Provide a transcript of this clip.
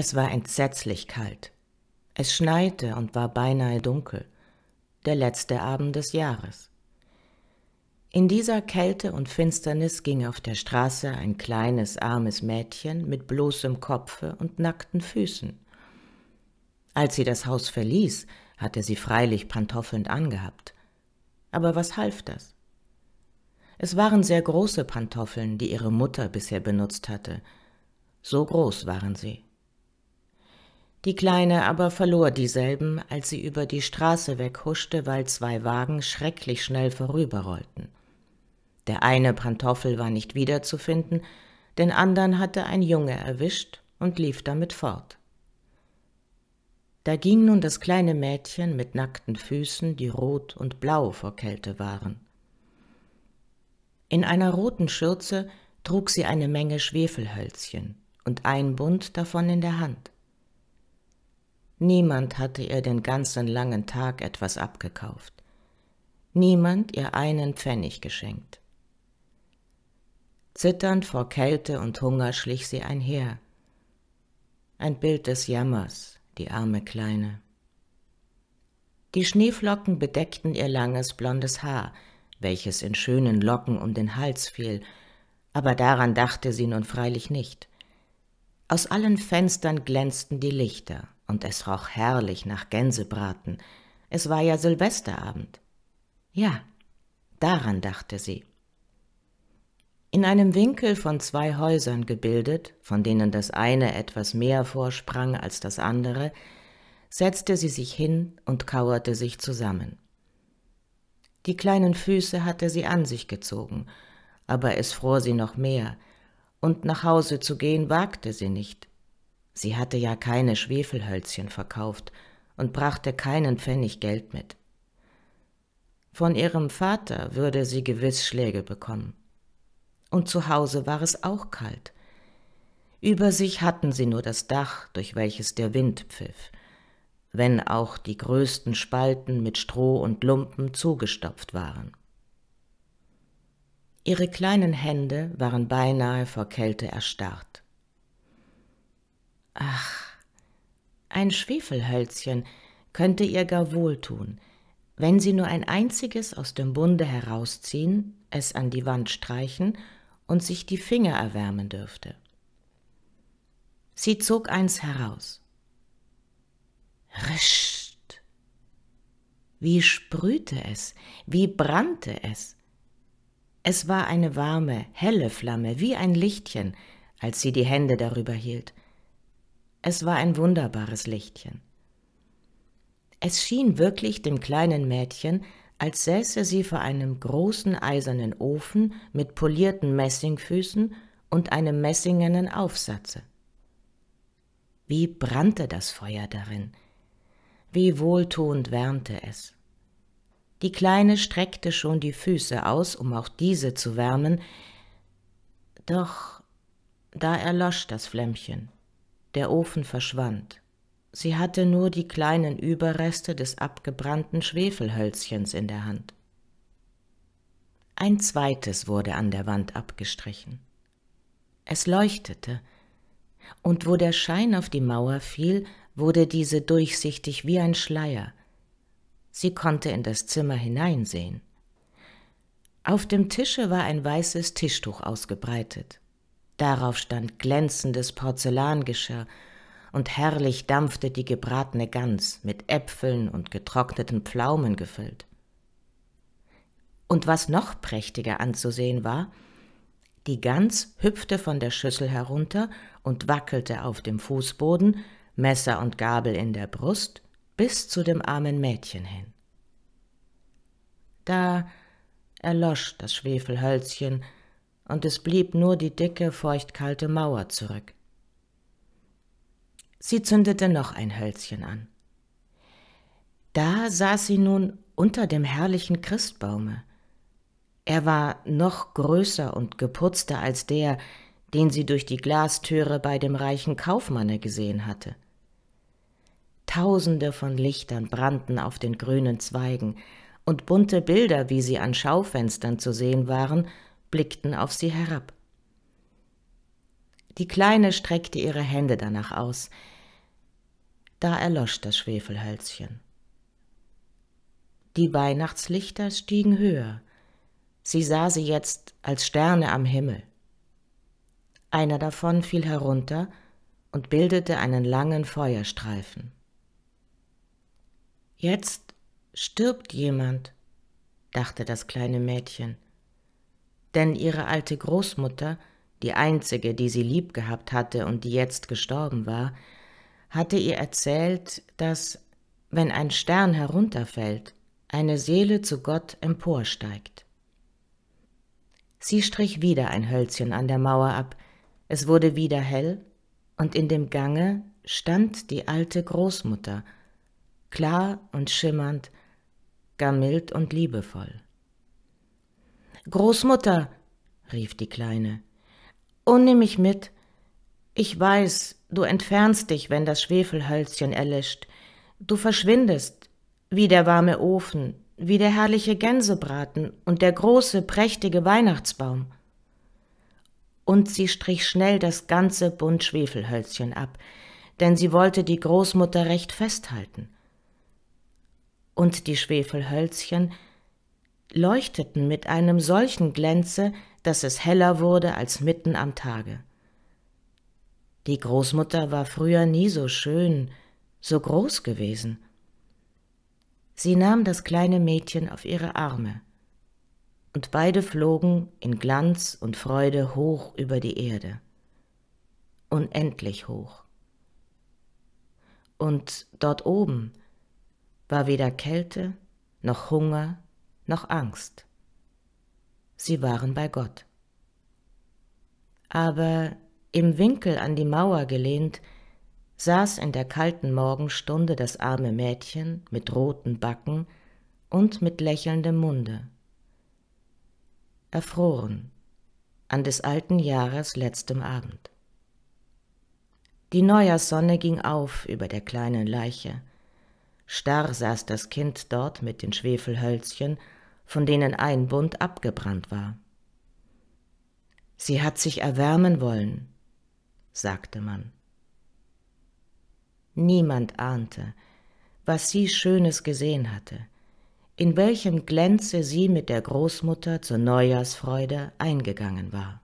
Es war entsetzlich kalt. Es schneite und war beinahe dunkel, der letzte Abend des Jahres. In dieser Kälte und Finsternis ging auf der Straße ein kleines armes Mädchen mit bloßem Kopfe und nackten Füßen. Als sie das Haus verließ, hatte sie freilich pantoffelnd angehabt. Aber was half das? Es waren sehr große Pantoffeln, die ihre Mutter bisher benutzt hatte. So groß waren sie. Die Kleine aber verlor dieselben, als sie über die Straße weghuschte, weil zwei Wagen schrecklich schnell vorüberrollten. Der eine Pantoffel war nicht wiederzufinden, den anderen hatte ein Junge erwischt und lief damit fort. Da ging nun das kleine Mädchen mit nackten Füßen, die rot und blau vor Kälte waren. In einer roten Schürze trug sie eine Menge Schwefelhölzchen und ein Bund davon in der Hand. Niemand hatte ihr den ganzen langen Tag etwas abgekauft. Niemand ihr einen Pfennig geschenkt. Zitternd vor Kälte und Hunger schlich sie einher. Ein Bild des Jammers, die arme Kleine. Die Schneeflocken bedeckten ihr langes blondes Haar, welches in schönen Locken um den Hals fiel, aber daran dachte sie nun freilich nicht. Aus allen Fenstern glänzten die Lichter und es roch herrlich nach Gänsebraten. Es war ja Silvesterabend. Ja, daran dachte sie. In einem Winkel von zwei Häusern gebildet, von denen das eine etwas mehr vorsprang als das andere, setzte sie sich hin und kauerte sich zusammen. Die kleinen Füße hatte sie an sich gezogen, aber es fror sie noch mehr, und nach Hause zu gehen wagte sie nicht, Sie hatte ja keine Schwefelhölzchen verkauft und brachte keinen Pfennig Geld mit. Von ihrem Vater würde sie gewiss Schläge bekommen. Und zu Hause war es auch kalt. Über sich hatten sie nur das Dach, durch welches der Wind pfiff, wenn auch die größten Spalten mit Stroh und Lumpen zugestopft waren. Ihre kleinen Hände waren beinahe vor Kälte erstarrt. Ach, ein Schwefelhölzchen könnte ihr gar wohltun, wenn sie nur ein einziges aus dem Bunde herausziehen, es an die Wand streichen und sich die Finger erwärmen dürfte. Sie zog eins heraus. Rischt! Wie sprühte es, wie brannte es. Es war eine warme, helle Flamme, wie ein Lichtchen, als sie die Hände darüber hielt. Es war ein wunderbares Lichtchen. Es schien wirklich dem kleinen Mädchen, als säße sie vor einem großen eisernen Ofen mit polierten Messingfüßen und einem messingenen Aufsatze. Wie brannte das Feuer darin, wie wohltuend wärmte es. Die Kleine streckte schon die Füße aus, um auch diese zu wärmen, doch da erlosch das Flämmchen der Ofen verschwand. Sie hatte nur die kleinen Überreste des abgebrannten Schwefelhölzchens in der Hand. Ein zweites wurde an der Wand abgestrichen. Es leuchtete, und wo der Schein auf die Mauer fiel, wurde diese durchsichtig wie ein Schleier. Sie konnte in das Zimmer hineinsehen. Auf dem Tische war ein weißes Tischtuch ausgebreitet. Darauf stand glänzendes Porzellangeschirr, und herrlich dampfte die gebratene Gans, mit Äpfeln und getrockneten Pflaumen gefüllt. Und was noch prächtiger anzusehen war, die Gans hüpfte von der Schüssel herunter und wackelte auf dem Fußboden, Messer und Gabel in der Brust, bis zu dem armen Mädchen hin. Da erlosch das Schwefelhölzchen, und es blieb nur die dicke, feuchtkalte Mauer zurück. Sie zündete noch ein Hölzchen an. Da saß sie nun unter dem herrlichen Christbaume. Er war noch größer und geputzter als der, den sie durch die Glastüre bei dem reichen Kaufmanne gesehen hatte. Tausende von Lichtern brannten auf den grünen Zweigen, und bunte Bilder, wie sie an Schaufenstern zu sehen waren, blickten auf sie herab. Die Kleine streckte ihre Hände danach aus. Da erlosch das Schwefelhölzchen. Die Weihnachtslichter stiegen höher. Sie sah sie jetzt als Sterne am Himmel. Einer davon fiel herunter und bildete einen langen Feuerstreifen. Jetzt stirbt jemand, dachte das kleine Mädchen denn ihre alte Großmutter, die einzige, die sie lieb gehabt hatte und die jetzt gestorben war, hatte ihr erzählt, dass, wenn ein Stern herunterfällt, eine Seele zu Gott emporsteigt. Sie strich wieder ein Hölzchen an der Mauer ab, es wurde wieder hell, und in dem Gange stand die alte Großmutter, klar und schimmernd, gar mild und liebevoll. Großmutter, rief die Kleine. und nimm mich mit. Ich weiß, du entfernst dich, wenn das Schwefelhölzchen erlischt. Du verschwindest, wie der warme Ofen, wie der herrliche Gänsebraten und der große, prächtige Weihnachtsbaum. Und sie strich schnell das ganze Bund Schwefelhölzchen ab, denn sie wollte die Großmutter recht festhalten. Und die Schwefelhölzchen leuchteten mit einem solchen Glänze, dass es heller wurde als mitten am Tage. Die Großmutter war früher nie so schön, so groß gewesen. Sie nahm das kleine Mädchen auf ihre Arme, und beide flogen in Glanz und Freude hoch über die Erde, unendlich hoch. Und dort oben war weder Kälte noch Hunger noch Angst. Sie waren bei Gott. Aber im Winkel an die Mauer gelehnt, saß in der kalten Morgenstunde das arme Mädchen mit roten Backen und mit lächelndem Munde. Erfroren an des alten Jahres letztem Abend. Die Neujahrssonne ging auf über der kleinen Leiche. Starr saß das Kind dort mit den Schwefelhölzchen von denen ein Bund abgebrannt war. Sie hat sich erwärmen wollen, sagte man. Niemand ahnte, was sie Schönes gesehen hatte, in welchem Glänze sie mit der Großmutter zur Neujahrsfreude eingegangen war.